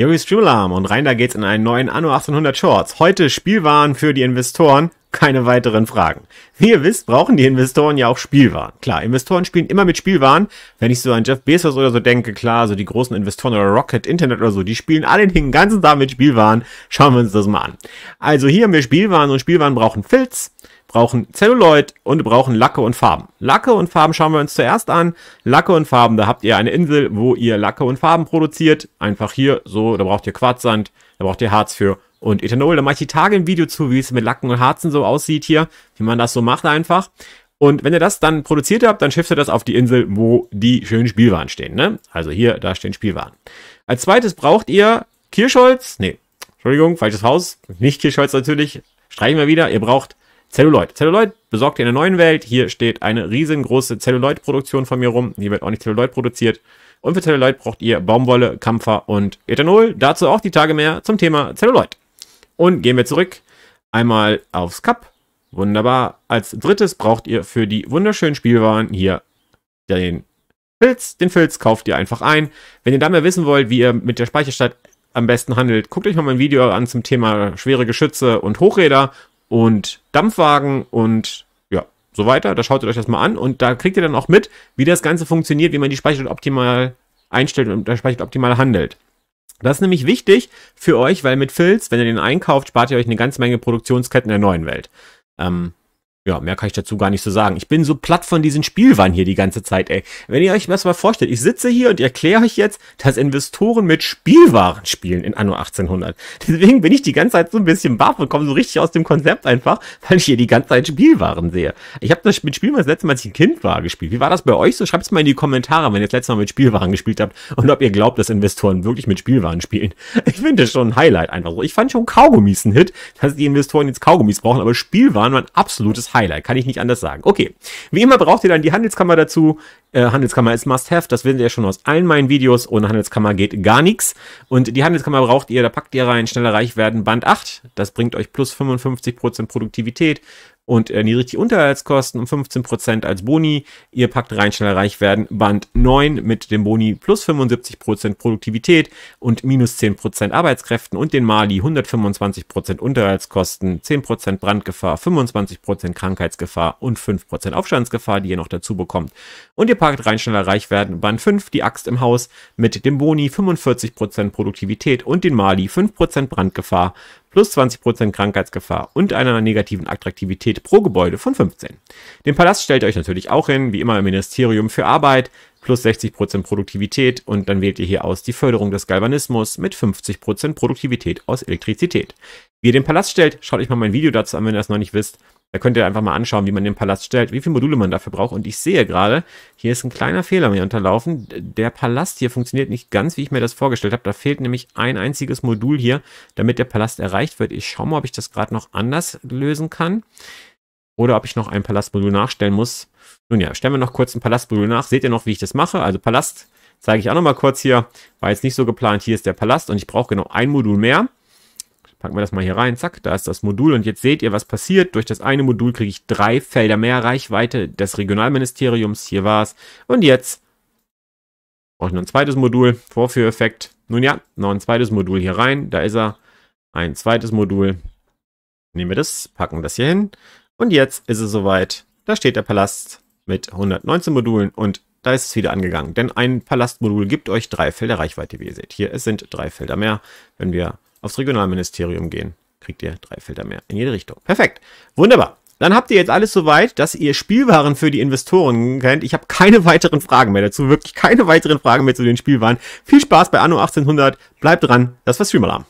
Joris Schulam und rein da geht's in einen neuen Anno 1800 Shorts. Heute Spielwaren für die Investoren, keine weiteren Fragen. Wie ihr wisst, brauchen die Investoren ja auch Spielwaren. Klar, Investoren spielen immer mit Spielwaren. Wenn ich so an Jeff Bezos oder so denke, klar, so die großen Investoren oder Rocket Internet oder so, die spielen alle den ganzen Tag mit Spielwaren. Schauen wir uns das mal an. Also hier haben wir Spielwaren und Spielwaren brauchen Filz brauchen Celluloid und brauchen Lacke und Farben. Lacke und Farben schauen wir uns zuerst an. Lacke und Farben, da habt ihr eine Insel, wo ihr Lacke und Farben produziert. Einfach hier so, da braucht ihr Quarzsand, da braucht ihr Harz für und Ethanol. Da mache ich die Tage ein Video zu, wie es mit Lacken und Harzen so aussieht hier, wie man das so macht einfach. Und wenn ihr das dann produziert habt, dann schifft ihr das auf die Insel, wo die schönen Spielwaren stehen. Ne? Also hier, da stehen Spielwaren. Als zweites braucht ihr Kirschholz. Nee, Entschuldigung, falsches Haus. Nicht Kirschholz natürlich. Streichen wir wieder. Ihr braucht Celluloid. Celluloid besorgt ihr in der neuen Welt. Hier steht eine riesengroße Celluloid-Produktion von mir rum. Hier wird auch nicht Celluloid produziert. Und für Celluloid braucht ihr Baumwolle, Kampfer und Ethanol. Dazu auch die Tage mehr zum Thema Celluloid. Und gehen wir zurück einmal aufs Cup. Wunderbar. Als drittes braucht ihr für die wunderschönen Spielwaren hier den Filz. Den Filz kauft ihr einfach ein. Wenn ihr da mehr wissen wollt, wie ihr mit der Speicherstadt am besten handelt, guckt euch mal mein Video an zum Thema schwere Geschütze und Hochräder und Dampfwagen und ja, so weiter. Da schaut ihr euch das mal an und da kriegt ihr dann auch mit, wie das Ganze funktioniert, wie man die Speicher optimal einstellt und der Speicher optimal handelt. Das ist nämlich wichtig für euch, weil mit Filz, wenn ihr den einkauft, spart ihr euch eine ganze Menge Produktionsketten der neuen Welt. Ähm, ja, mehr kann ich dazu gar nicht so sagen. Ich bin so platt von diesen Spielwaren hier die ganze Zeit, ey. Wenn ihr euch das mal vorstellt, ich sitze hier und erkläre euch jetzt, dass Investoren mit Spielwaren spielen in Anno 1800. Deswegen bin ich die ganze Zeit so ein bisschen baff und komme so richtig aus dem Konzept einfach, weil ich hier die ganze Zeit Spielwaren sehe. Ich habe das mit Spielwaren das letzte Mal, als ich ein Kind war, gespielt. Wie war das bei euch so? Schreibt es mal in die Kommentare, wenn ihr das letzte Mal mit Spielwaren gespielt habt und ob ihr glaubt, dass Investoren wirklich mit Spielwaren spielen. Ich finde das schon ein Highlight einfach so. Ich fand schon Kaugummis ein Hit, dass die Investoren jetzt Kaugummis brauchen, aber Spielwaren waren ein absolutes Highlight Highlight, kann ich nicht anders sagen. Okay, wie immer braucht ihr dann die Handelskammer dazu. Äh, Handelskammer ist Must-Have, das wisst ihr schon aus allen meinen Videos. Ohne Handelskammer geht gar nichts. Und die Handelskammer braucht ihr, da packt ihr rein, schneller reich werden, Band 8. Das bringt euch plus 55% Produktivität, und erniedrigt äh, die Unterhaltskosten um 15% als Boni. Ihr packt rein, schnell reich werden Band 9 mit dem Boni plus 75% Produktivität und minus 10% Arbeitskräften und den Mali 125% Unterhaltskosten, 10% Brandgefahr, 25% Krankheitsgefahr und 5% Aufstandsgefahr, die ihr noch dazu bekommt. Und ihr packt rein, schnell reich werden Band 5, die Axt im Haus mit dem Boni 45% Produktivität und den Mali 5% Brandgefahr plus 20% Krankheitsgefahr und einer negativen Attraktivität pro Gebäude von 15. Den Palast stellt ihr euch natürlich auch hin, wie immer im Ministerium für Arbeit, plus 60% Produktivität und dann wählt ihr hier aus die Förderung des Galvanismus mit 50% Produktivität aus Elektrizität. Wie ihr den Palast stellt, schaut euch mal mein Video dazu an, wenn ihr das noch nicht wisst. Da könnt ihr einfach mal anschauen, wie man den Palast stellt, wie viele Module man dafür braucht. Und ich sehe gerade, hier ist ein kleiner Fehler mir unterlaufen. Der Palast hier funktioniert nicht ganz, wie ich mir das vorgestellt habe. Da fehlt nämlich ein einziges Modul hier, damit der Palast erreicht wird. Ich schaue mal, ob ich das gerade noch anders lösen kann. Oder ob ich noch ein Palastmodul nachstellen muss. Nun ja, stellen wir noch kurz ein Palastmodul nach. Seht ihr noch, wie ich das mache? Also Palast zeige ich auch nochmal kurz hier. War jetzt nicht so geplant. Hier ist der Palast und ich brauche genau ein Modul mehr. Packen wir das mal hier rein. Zack, da ist das Modul. Und jetzt seht ihr, was passiert. Durch das eine Modul kriege ich drei Felder mehr Reichweite des Regionalministeriums. Hier war es. Und jetzt brauche ich noch ein zweites Modul. Vorführeffekt. Nun ja, noch ein zweites Modul hier rein. Da ist er. Ein zweites Modul. Nehmen wir das, packen das hier hin. Und jetzt ist es soweit. Da steht der Palast mit 119 Modulen und da ist es wieder angegangen. Denn ein Palastmodul gibt euch drei Felder Reichweite, wie ihr seht. Hier, es sind drei Felder mehr. Wenn wir aufs Regionalministerium gehen, kriegt ihr drei Felder mehr in jede Richtung. Perfekt. Wunderbar. Dann habt ihr jetzt alles soweit, dass ihr Spielwaren für die Investoren kennt. Ich habe keine weiteren Fragen mehr dazu. Wirklich keine weiteren Fragen mehr zu den Spielwaren. Viel Spaß bei Anno 1800. Bleibt dran. Das war Streamalarm.